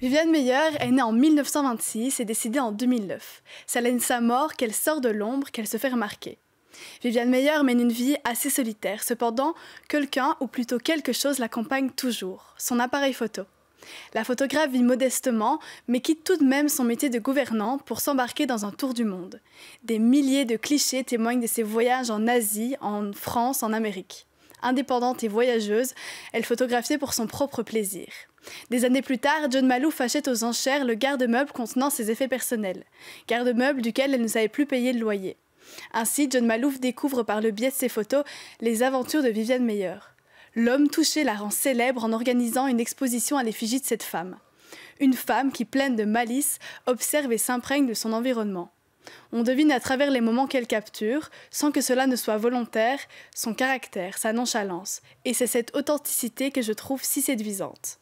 Viviane Meyer est née en 1926 et décédée en 2009. C'est à sa mort qu'elle sort de l'ombre, qu'elle se fait remarquer. Viviane Meyer mène une vie assez solitaire, cependant, quelqu'un ou plutôt quelque chose l'accompagne toujours, son appareil photo. La photographe vit modestement, mais quitte tout de même son métier de gouvernante pour s'embarquer dans un tour du monde. Des milliers de clichés témoignent de ses voyages en Asie, en France, en Amérique indépendante et voyageuse, elle photographiait pour son propre plaisir. Des années plus tard, John Malouf achète aux enchères le garde-meuble contenant ses effets personnels, garde-meuble duquel elle ne savait plus payer le loyer. Ainsi, John Malouf découvre par le biais de ses photos les aventures de Viviane Meyer. L'homme touché la rend célèbre en organisant une exposition à l'effigie de cette femme. Une femme qui, pleine de malice, observe et s'imprègne de son environnement. On devine à travers les moments qu'elle capture, sans que cela ne soit volontaire, son caractère, sa nonchalance. Et c'est cette authenticité que je trouve si séduisante.